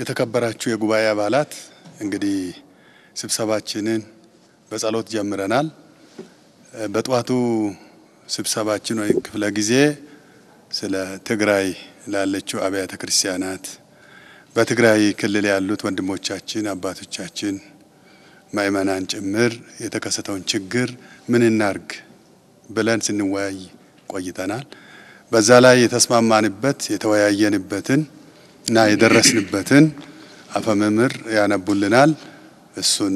የተከበራችሁ የጉባኤ አባላት እንግዲህ ስብሰባችንን በጸሎት ጀምረናል። በጠዋቱ ስብሰባችን ወይ ክፍለ ጊዜ ስለ ትግራይ ላለችው አብያተ ክርስቲያናት በትግራይ ክልል ያሉት ወንድሞቻችን፣ አባቶቻችን፣ ምእመናን ጭምር የተከሰተውን ችግር ምን እናርግ ብለን ስንወያይ ቆይተናል። በዛ ላይ የተስማማንበት የተወያየንበትን እና የደረስንበትን አፈ መምህር ያነቡልናል። እሱን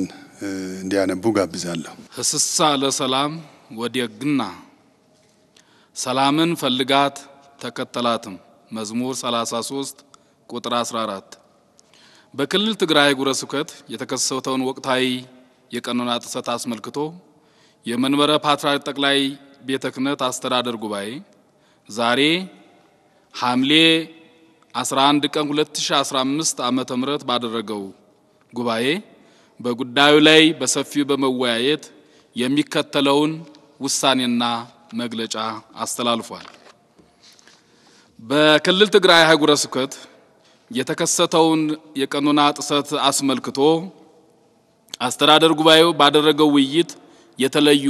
እንዲያነቡ ጋብዛለሁ። ህስሳ ለሰላም ወዴግና ሰላምን ፈልጋት ተከተላትም መዝሙር 33 ቁጥር 14 በክልል ትግራይ ጉረ ስብከት የተከሰተውን ወቅታዊ የቀኖና ጥሰት አስመልክቶ የመንበረ ፓትርያርክ ጠቅላይ ቤተ ክህነት አስተዳደር ጉባኤ ዛሬ ሐምሌ 11 ቀን 2015 ዓ.ም ባደረገው ጉባኤ በጉዳዩ ላይ በሰፊው በመወያየት የሚከተለውን ውሳኔና መግለጫ አስተላልፏል። በክልል ትግራይ አህጉረ ስብከት የተከሰተውን የቀኖና ጥሰት አስመልክቶ አስተዳደር ጉባኤው ባደረገው ውይይት የተለዩ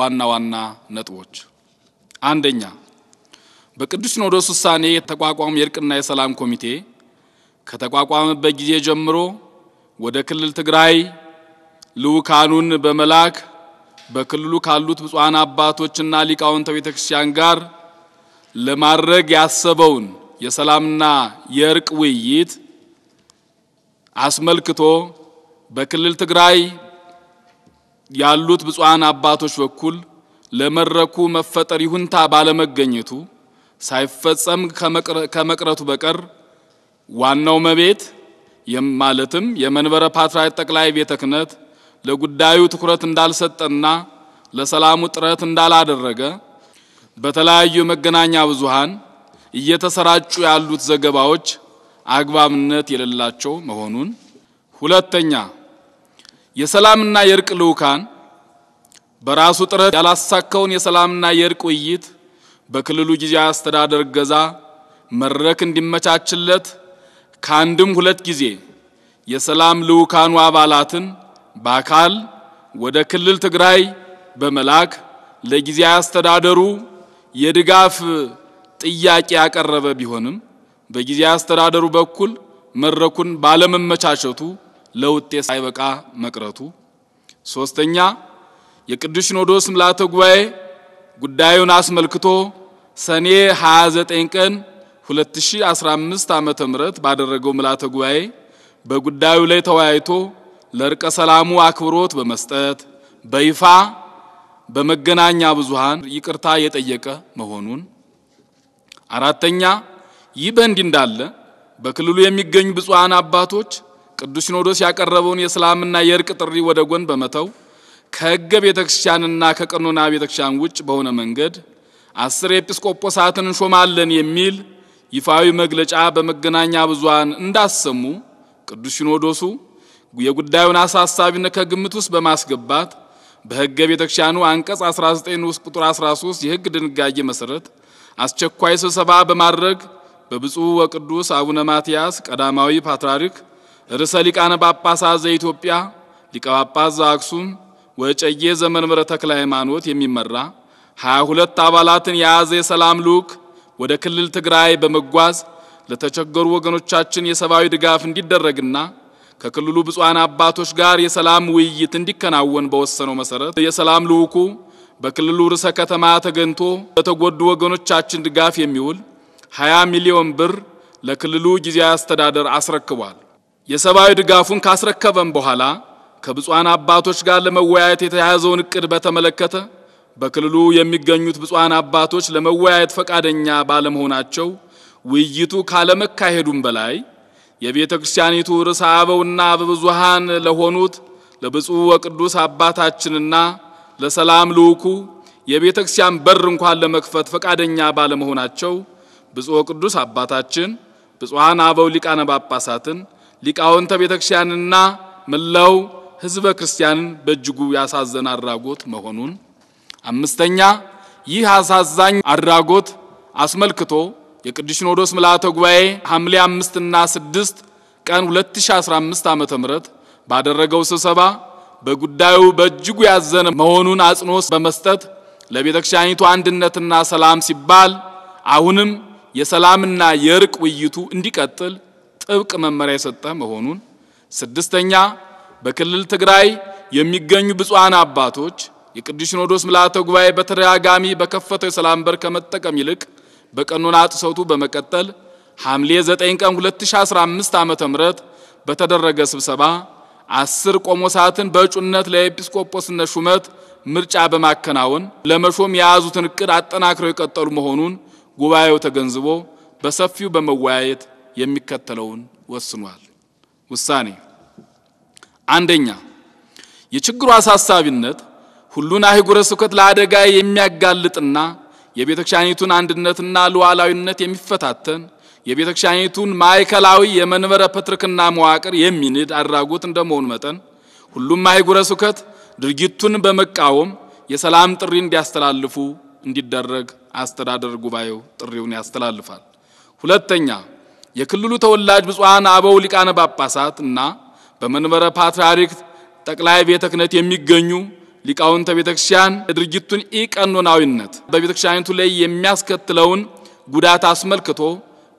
ዋና ዋና ነጥቦች አንደኛ በቅዱስ ሲኖዶስ ውሳኔ የተቋቋመ የእርቅና የሰላም ኮሚቴ ከተቋቋመበት ጊዜ ጀምሮ ወደ ክልል ትግራይ ልዑካኑን በመላክ በክልሉ ካሉት ብፁዓን አባቶችና ሊቃውንተ ቤተ ክርስቲያን ጋር ለማድረግ ያሰበውን የሰላምና የእርቅ ውይይት አስመልክቶ በክልል ትግራይ ያሉት ብፁዓን አባቶች በኩል ለመድረኩ መፈጠር ይሁንታ ባለመገኘቱ ሳይፈጸም ከመቅረቱ በቀር ዋናው መቤት ማለትም የመንበረ ፓትርያርክ ጠቅላይ ቤተ ክህነት ለጉዳዩ ትኩረት እንዳልሰጠና ለሰላሙ ጥረት እንዳላደረገ በተለያዩ መገናኛ ብዙሃን እየተሰራጩ ያሉት ዘገባዎች አግባብነት የሌላቸው መሆኑን፣ ሁለተኛ የሰላምና የእርቅ ልዑካን በራሱ ጥረት ያላሳካውን የሰላምና የእርቅ ውይይት በክልሉ ጊዜያዊ አስተዳደር እገዛ መድረክ እንዲመቻችለት ከአንድም ሁለት ጊዜ የሰላም ልዑካኑ አባላትን በአካል ወደ ክልል ትግራይ በመላክ ለጊዜያዊ አስተዳደሩ የድጋፍ ጥያቄ ያቀረበ ቢሆንም በጊዜያዊ አስተዳደሩ በኩል መድረኩን ባለመመቻቸቱ ለውጤት ሳይበቃ መቅረቱ፣ ሶስተኛ የቅዱስ ሲኖዶስ ምልዓተ ጉባኤ ጉዳዩን አስመልክቶ ሰኔ 29 ቀን 2015 ዓመተ ምህረት ባደረገው ምላተ ጉባኤ በጉዳዩ ላይ ተወያይቶ ለእርቀ ሰላሙ አክብሮት በመስጠት በይፋ በመገናኛ ብዙሃን ይቅርታ የጠየቀ መሆኑን፣ አራተኛ ይህ በእንዲህ እንዳለ በክልሉ የሚገኙ ብፁዓን አባቶች ቅዱስ ሲኖዶስ ያቀረበውን የሰላምና የእርቅ ጥሪ ወደ ጎን በመተው ከህገ ቤተ ክርስቲያንና ከቀኖና ቤተ ክርስቲያን ውጭ በሆነ መንገድ አስር ኤጲስቆጶሳትን እንሾማለን የሚል ይፋዊ መግለጫ በመገናኛ ብዙሃን እንዳሰሙ ቅዱስ ሲኖዶሱ የጉዳዩን አሳሳቢነት ከግምት ውስጥ በማስገባት በህገ ቤተ ክርስቲያኑ አንቀጽ 19 ውስጥ ቁጥር 13 የህግ ድንጋጌ መሰረት አስቸኳይ ስብሰባ በማድረግ በብፁዕ ወቅዱስ አቡነ ማትያስ ቀዳማዊ ፓትርያርክ ርዕሰ ሊቃነ ጳጳሳት ዘኢትዮጵያ ሊቀ ጳጳስ ዘአክሱም ወጨጌ ዘመንበረ ተክለ ሃይማኖት የሚመራ 22 አባላትን የያዘ የሰላም ልዑክ ወደ ክልል ትግራይ በመጓዝ ለተቸገሩ ወገኖቻችን የሰብአዊ ድጋፍ እንዲደረግና ከክልሉ ብፁዓን አባቶች ጋር የሰላም ውይይት እንዲከናወን በወሰነው መሰረት የሰላም ልዑኩ በክልሉ ርዕሰ ከተማ ተገንቶ ለተጎዱ ወገኖቻችን ድጋፍ የሚውል 20 ሚሊዮን ብር ለክልሉ ጊዜያዊ አስተዳደር አስረክቧል። የሰብአዊ ድጋፉን ካስረከበም በኋላ ከብፁዓን አባቶች ጋር ለመወያየት የተያዘውን እቅድ በተመለከተ በክልሉ የሚገኙት ብፁዓን አባቶች ለመወያየት ፈቃደኛ ባለመሆናቸው ውይይቱ ካለመካሄዱም በላይ የቤተ ክርስቲያኒቱ ርዕሰ አበውና በብዙሃን ለሆኑት ለብፁዕ ወቅዱስ አባታችንና ለሰላም ልዑኩ የቤተ ክርስቲያን በር እንኳን ለመክፈት ፈቃደኛ ባለመሆናቸው ብፁዕ ወቅዱስ አባታችን ብፁዓን አበው ሊቃነ ጳጳሳትን ሊቃውንተ ቤተ ክርስቲያንና ምለው ህዝበ ክርስቲያንን በእጅጉ ያሳዘነ አድራጎት መሆኑን፣ አምስተኛ ይህ አሳዛኝ አድራጎት አስመልክቶ የቅዱስ ሲኖዶስ ምልአተ ጉባኤ ሐምሌ 5 እና 6 ቀን 2015 ዓ.ም ባደረገው ስብሰባ በጉዳዩ በእጅጉ ያዘነ መሆኑን አጽንኦት በመስጠት ለቤተ ክርስቲያኒቱ አንድነትና ሰላም ሲባል አሁንም የሰላምና የእርቅ ውይይቱ እንዲቀጥል ጥብቅ መመሪያ የሰጠ መሆኑን፣ ስድስተኛ በክልል ትግራይ የሚገኙ ብፁዓን አባቶች የቅዱስ ሲኖዶስ ምላተ ጉባኤ በተደጋጋሚ በከፈተው የሰላም በር ከመጠቀም ይልቅ በቀኖና ጥሰቱ በመቀጠል ሐምሌ 9 ቀን 2015 ዓ.ም በተደረገ ስብሰባ አስር ቆሞሳትን በእጩነት ለኤጲስቆጶስነት ሹመት ምርጫ በማከናወን ለመሾም የያዙትን እቅድ አጠናክረው የቀጠሉ መሆኑን ጉባኤው ተገንዝቦ በሰፊው በመወያየት የሚከተለውን ወስኗል። ውሳኔ አንደኛ የችግሩ አሳሳቢነት ሁሉን አህጉረ ስብከት ለአደጋ የሚያጋልጥና የቤተክርስቲያኒቱን አንድነትና ሉዓላዊነት የሚፈታተን የቤተክርስቲያኒቱን ማዕከላዊ የመንበረ ፕትርክና መዋቅር የሚንድ አድራጎት እንደመሆኑ መጠን ሁሉም አህጉረ ስብከት ድርጊቱን በመቃወም የሰላም ጥሪ እንዲያስተላልፉ እንዲደረግ አስተዳደር ጉባኤው ጥሪውን ያስተላልፋል። ሁለተኛ የክልሉ ተወላጅ ብፁዓን አበው ሊቃነ ጳጳሳት እና በመንበረ ፓትርያርክ ጠቅላይ ቤተ ክህነት የሚገኙ ሊቃውንተ ቤተክርስቲያን ድርጊቱን ኢቀኖናዊነት በቤተክርስቲያኒቱ ላይ የሚያስከትለውን ጉዳት አስመልክቶ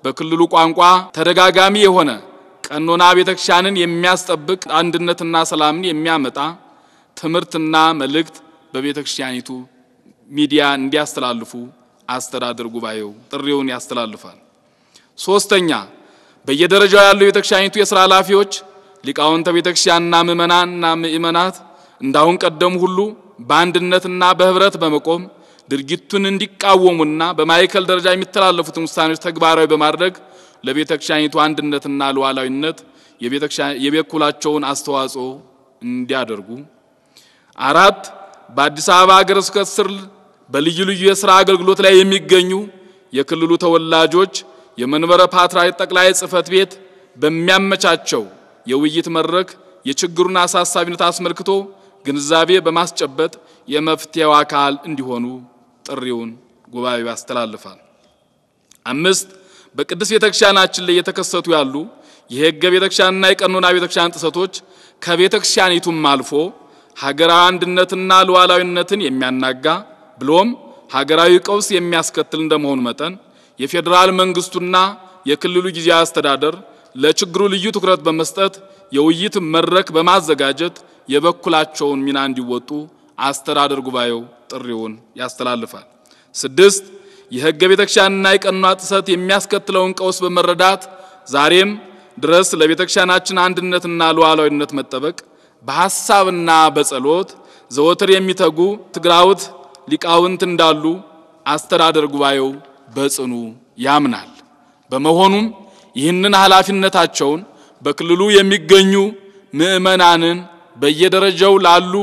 በክልሉ ቋንቋ ተደጋጋሚ የሆነ ቀኖና ቤተክርስቲያንን የሚያስጠብቅ አንድነትና ሰላምን የሚያመጣ ትምህርትና መልእክት በቤተክርስቲያኒቱ ሚዲያ እንዲያስተላልፉ አስተዳደር ጉባኤው ጥሪውን ያስተላልፋል። ሶስተኛ በየደረጃው ያሉ የቤተክርስቲያኒቱ የስራ ኃላፊዎች ሊቃውንተ ቤተክርስቲያንና ምእመናንና ምእመናት እንዳሁን ቀደም ሁሉ በአንድነትና በህብረት በመቆም ድርጊቱን እንዲቃወሙና በማዕከል ደረጃ የሚተላለፉትን ውሳኔዎች ተግባራዊ በማድረግ ለቤተክርስቲያኒቱ አንድነትና ሉዓላዊነት የበኩላቸውን አስተዋጽኦ እንዲያደርጉ አራት በአዲስ አበባ ሀገረ ስብከት ስር በልዩ ልዩ የሥራ አገልግሎት ላይ የሚገኙ የክልሉ ተወላጆች የመንበረ ፓትርያርክ ጠቅላይ ጽሕፈት ቤት በሚያመቻቸው የውይይት መድረክ የችግሩን አሳሳቢነት አስመልክቶ ግንዛቤ በማስጨበጥ የመፍትሄው አካል እንዲሆኑ ጥሪውን ጉባኤው ያስተላልፋል። አምስት በቅድስት ቤተክርስቲያናችን ላይ የተከሰቱ ያሉ የሕገ ቤተክርስቲያንና የቀኖና ቤተክርስቲያን ጥሰቶች ከቤተክርስቲያኒቱም አልፎ ሀገራዊ አንድነትና ሉዓላዊነትን የሚያናጋ ብሎም ሀገራዊ ቀውስ የሚያስከትል እንደመሆኑ መጠን የፌዴራል መንግስቱና የክልሉ ጊዜያዊ አስተዳደር ለችግሩ ልዩ ትኩረት በመስጠት የውይይት መድረክ በማዘጋጀት የበኩላቸውን ሚና እንዲወጡ አስተዳደር ጉባኤው ጥሪውን ያስተላልፋል። ስድስት የህገ ቤተክርስቲያንና የቀኖና ጥሰት የሚያስከትለውን ቀውስ በመረዳት ዛሬም ድረስ ለቤተክርስቲያናችን አንድነትና ሉዓላዊነት መጠበቅ በሐሳብና በጸሎት ዘወትር የሚተጉ ትግራውት ሊቃውንት እንዳሉ አስተዳደር ጉባኤው በጽኑ ያምናል። በመሆኑም ይህንን ኃላፊነታቸውን በክልሉ የሚገኙ ምዕመናንን በየደረጃው ላሉ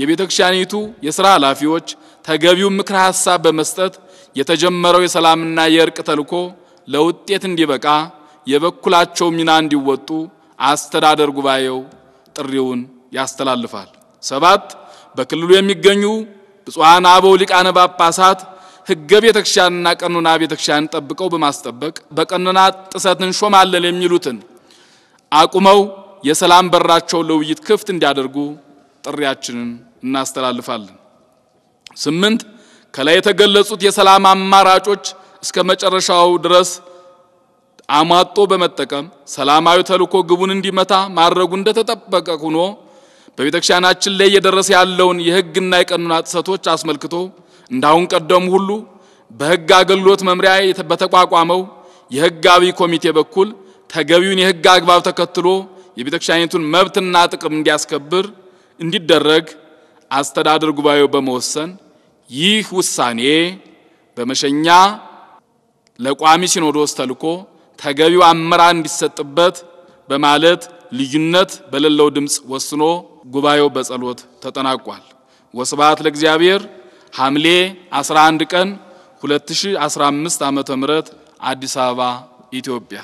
የቤተ ክርስቲያኒቱ የሥራ ኃላፊዎች ተገቢው ምክረ ሐሳብ በመስጠት የተጀመረው የሰላምና የእርቅ ተልኮ ለውጤት እንዲበቃ የበኩላቸው ሚና እንዲወጡ አስተዳደር ጉባኤው ጥሪውን ያስተላልፋል። ሰባት በክልሉ የሚገኙ ብፁዓን አበው ሊቃነ ጳጳሳት ህገ ቤተክርስቲያንና ቀኖና ቤተክርስቲያን ጠብቀው በማስጠበቅ በቀኖና ጥሰት እንሾማለን የሚሉትን አቁመው የሰላም በራቸውን ለውይይት ክፍት እንዲያደርጉ ጥሪያችንን እናስተላልፋለን። ስምንት ከላይ የተገለጹት የሰላም አማራጮች እስከ መጨረሻው ድረስ አሟጦ በመጠቀም ሰላማዊ ተልእኮ ግቡን እንዲመታ ማድረጉ እንደተጠበቀ ሆኖ በቤተክርስቲያናችን ላይ እየደረሰ ያለውን የህግና የቀኖና ጥሰቶች አስመልክቶ እንዳሁን ቀደም ሁሉ በሕግ አገልግሎት መምሪያ በተቋቋመው የሕጋዊ ኮሚቴ በኩል ተገቢውን የሕግ አግባብ ተከትሎ የቤተክርስቲያኒቱን መብትና ጥቅም እንዲያስከብር እንዲደረግ አስተዳደር ጉባኤው በመወሰን ይህ ውሳኔ በመሸኛ ለቋሚ ሲኖዶስ ተልኮ ተገቢው አመራር እንዲሰጥበት በማለት ልዩነት በሌለው ድምፅ ወስኖ ጉባኤው በጸሎት ተጠናቋል። ወስብሐት ለእግዚአብሔር። ሐምሌ 11 ቀን 2015 ዓ.ም አዲስ አበባ ኢትዮጵያ